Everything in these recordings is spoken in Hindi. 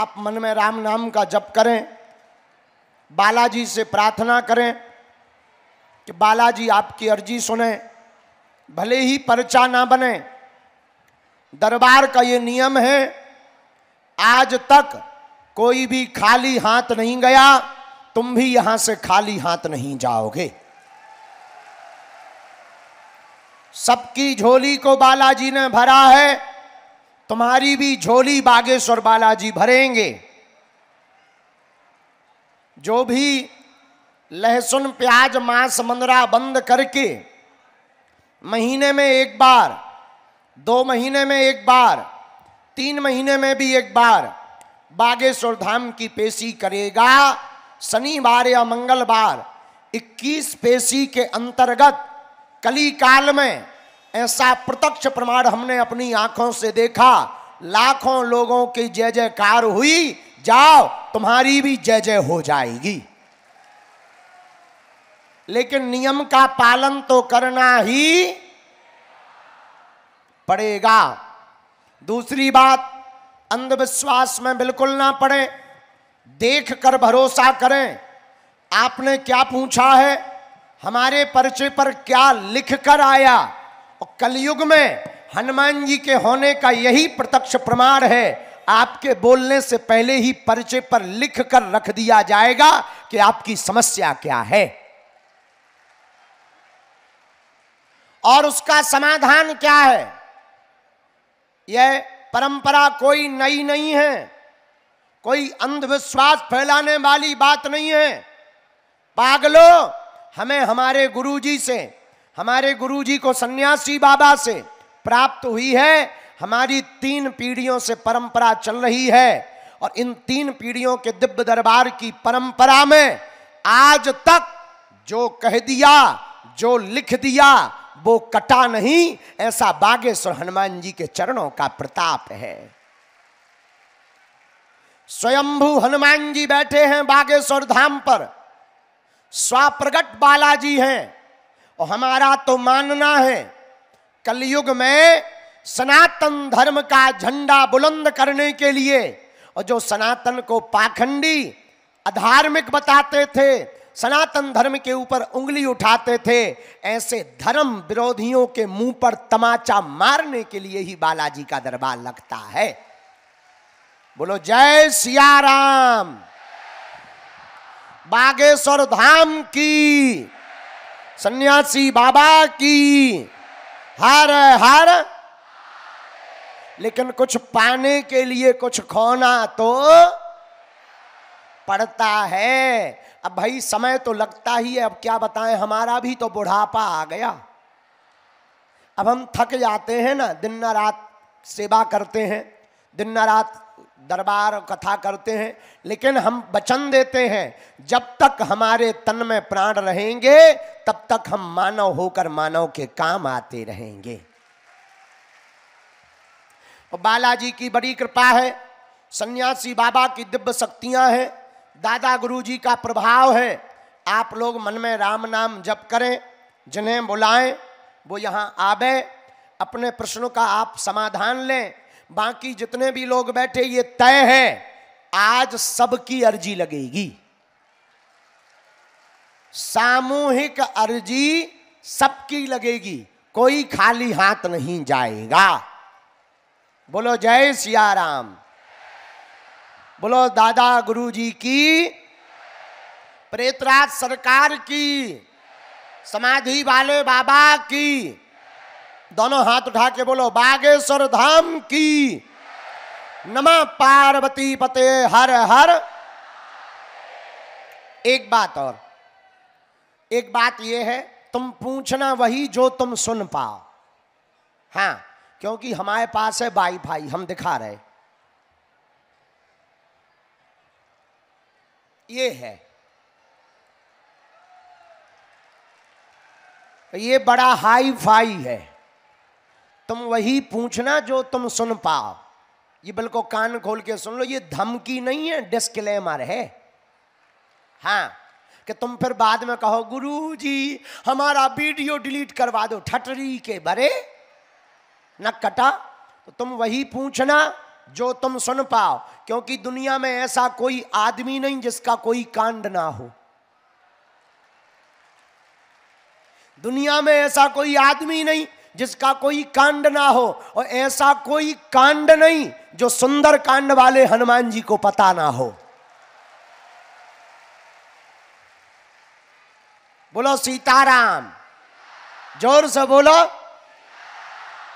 आप मन में राम नाम का जप करें बालाजी से प्रार्थना करें कि बालाजी आपकी अर्जी सुने भले ही पर्चा ना बने दरबार का ये नियम है आज तक कोई भी खाली हाथ नहीं गया तुम भी यहां से खाली हाथ नहीं जाओगे सबकी झोली को बालाजी ने भरा है तुम्हारी भी झोली बागेश्वर बालाजी भरेंगे जो भी लहसुन प्याज मांस मंदरा बंद करके महीने में एक बार दो महीने में एक बार तीन महीने में भी एक बार बागेश्वर धाम की पेशी करेगा शनिवार या मंगलवार 21 पेशी के अंतर्गत कली काल में ऐसा प्रत्यक्ष प्रमाण हमने अपनी आंखों से देखा लाखों लोगों की जय जयकार हुई जाओ तुम्हारी भी जय जय हो जाएगी लेकिन नियम का पालन तो करना ही पड़ेगा दूसरी बात अंधविश्वास में बिल्कुल ना पड़े देख कर भरोसा करें आपने क्या पूछा है हमारे पर्चे पर क्या लिख कर आया और कलयुग में हनुमान जी के होने का यही प्रत्यक्ष प्रमाण है आपके बोलने से पहले ही पर्चे पर लिख कर रख दिया जाएगा कि आपकी समस्या क्या है और उसका समाधान क्या है यह परंपरा कोई नई नहीं है कोई अंधविश्वास फैलाने वाली बात नहीं है पागलो हमें हमारे गुरुजी से हमारे गुरु जी को सन्यासी बाबा से प्राप्त हुई है हमारी तीन पीढ़ियों से परंपरा चल रही है और इन तीन पीढ़ियों के दिव्य दरबार की परंपरा में आज तक जो कह दिया जो लिख दिया वो कटा नहीं ऐसा बागेश्वर हनुमान जी के चरणों का प्रताप है स्वयंभू हनुमान जी बैठे हैं बागेश्वर धाम पर स्वाप्रगट बालाजी हैं और हमारा तो मानना है कलयुग में सनातन धर्म का झंडा बुलंद करने के लिए और जो सनातन को पाखंडी अधार्मिक बताते थे सनातन धर्म के ऊपर उंगली उठाते थे ऐसे धर्म विरोधियों के मुंह पर तमाचा मारने के लिए ही बालाजी का दरबार लगता है बोलो जय सियाराम बागेश्वर धाम की सन्यासी बाबा की हार हार लेकिन कुछ पाने के लिए कुछ खोना तो पड़ता है अब भाई समय तो लगता ही है अब क्या बताएं हमारा भी तो बुढ़ापा आ गया अब हम थक जाते हैं ना दिन न रात सेवा करते हैं दिन न रात दरबार कथा करते हैं लेकिन हम वचन देते हैं जब तक हमारे तन में प्राण रहेंगे तब तक हम मानव होकर मानव के काम आते रहेंगे बालाजी की बड़ी कृपा है सन्यासी बाबा की दिव्य शक्तियां हैं दादा गुरु जी का प्रभाव है आप लोग मन में राम नाम जप करें जिन्हें बुलाएं वो यहाँ आवे अपने प्रश्नों का आप समाधान लें बाकी जितने भी लोग बैठे ये तय है आज सबकी अर्जी लगेगी सामूहिक अर्जी सबकी लगेगी कोई खाली हाथ नहीं जाएगा बोलो जय सिया राम बोलो दादा गुरु जी की प्रेतराज सरकार की समाधि वाले बाबा की दोनों हाथ उठा के बोलो बागेश्वर धाम की नमा पार्वती पते हर हर एक बात और एक बात यह है तुम पूछना वही जो तुम सुन पाओ हाँ क्योंकि हमारे पास है भाई हम दिखा रहे ये है ये बड़ा हाई फाई है तुम वही पूछना जो तुम सुन पाओ ये बिल्कुल कान खोल के सुन लो ये धमकी नहीं है डिस्क्लेमर है हाँ कि तुम फिर बाद में कहो गुरु जी हमारा वीडियो डिलीट करवा दो ठटरी के बरे न कटा तो तुम वही पूछना जो तुम सुन पाओ क्योंकि दुनिया में ऐसा कोई आदमी नहीं जिसका कोई कांड ना हो दुनिया में ऐसा कोई आदमी नहीं जिसका कोई कांड ना हो और ऐसा कोई कांड नहीं जो सुंदर कांड वाले हनुमान जी को पता ना हो बोलो सीताराम जोर से बोलो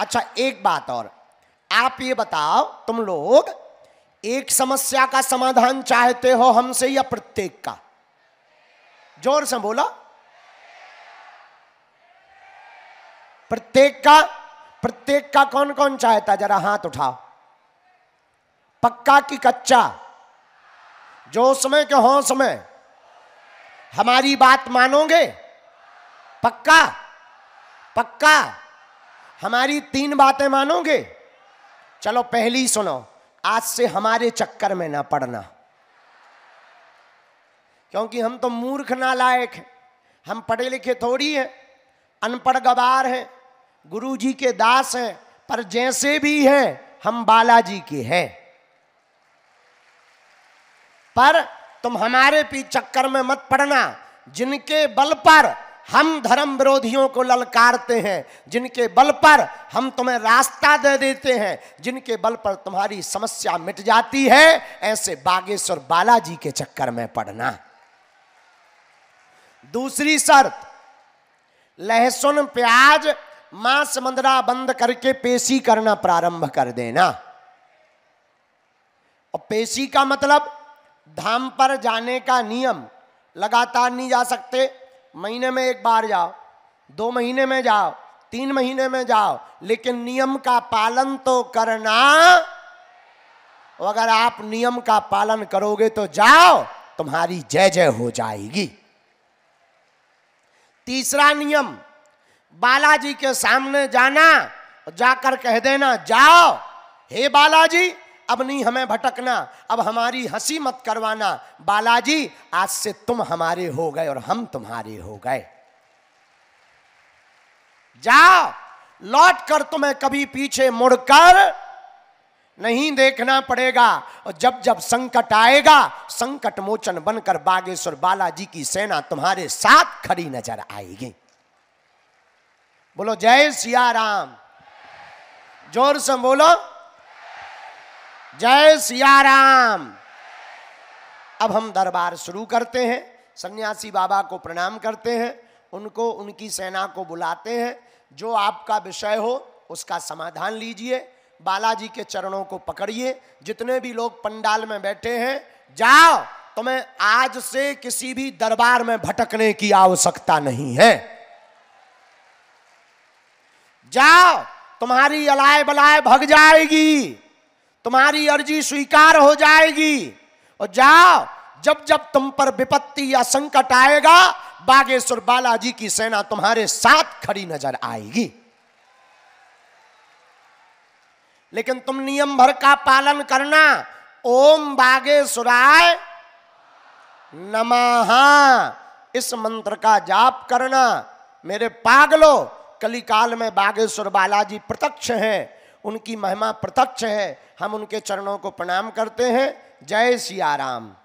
अच्छा एक बात और आप ये बताओ तुम लोग एक समस्या का समाधान चाहते हो हमसे या प्रत्येक का जोर से बोला प्रत्येक का प्रत्येक का कौन कौन चाहता जरा हाथ उठाओ पक्का की कच्चा जोश में के होश समय हमारी बात मानोगे पक्का पक्का हमारी तीन बातें मानोगे चलो पहली सुनो आज से हमारे चक्कर में ना पड़ना क्योंकि हम तो मूर्ख ना लायक हैं हम पढ़े लिखे थोड़ी हैं अनपढ़ गवार हैं गुरु जी के दास हैं पर जैसे भी हैं हम बालाजी के हैं पर तुम हमारे पी चक्कर में मत पड़ना जिनके बल पर हम धर्म विरोधियों को ललकारते हैं जिनके बल पर हम तुम्हें रास्ता दे देते हैं जिनके बल पर तुम्हारी समस्या मिट जाती है ऐसे बागेश्वर बालाजी के चक्कर में पड़ना दूसरी शर्त लहसुन प्याज मांस मंदरा बंद करके पेशी करना प्रारंभ कर देना और पेशी का मतलब धाम पर जाने का नियम लगातार नहीं जा सकते महीने में एक बार जाओ दो महीने में जाओ तीन महीने में जाओ लेकिन नियम का पालन तो करना अगर आप नियम का पालन करोगे तो जाओ तुम्हारी जय जय हो जाएगी तीसरा नियम बालाजी के सामने जाना जाकर कह देना जाओ हे बालाजी अब नहीं हमें भटकना अब हमारी हंसी मत करवाना बालाजी आज से तुम हमारे हो गए और हम तुम्हारे हो गए जाओ लौट कर तुम्हें कभी पीछे मुड़कर नहीं देखना पड़ेगा और जब जब संकट आएगा संकट मोचन बनकर बागेश्वर बालाजी की सेना तुम्हारे साथ खड़ी नजर आएगी बोलो जय सिया राम जोर से बोलो जय सिया राम अब हम दरबार शुरू करते हैं सन्यासी बाबा को प्रणाम करते हैं उनको उनकी सेना को बुलाते हैं जो आपका विषय हो उसका समाधान लीजिए बालाजी के चरणों को पकड़िए जितने भी लोग पंडाल में बैठे हैं जाओ तुम्हें आज से किसी भी दरबार में भटकने की आवश्यकता नहीं है जाओ तुम्हारी अलाय बलाय भग जाएगी तुम्हारी अर्जी स्वीकार हो जाएगी और जाओ जब जब तुम पर विपत्ति या संकट आएगा बागेश्वर बालाजी की सेना तुम्हारे साथ खड़ी नजर आएगी लेकिन तुम नियम भर का पालन करना ओम बागेश्वराय नमः इस मंत्र का जाप करना मेरे पागलो कलिकाल में बागेश्वर बालाजी प्रत्यक्ष हैं उनकी महिमा प्रत्यक्ष है हम उनके चरणों को प्रणाम करते हैं जय सियाराम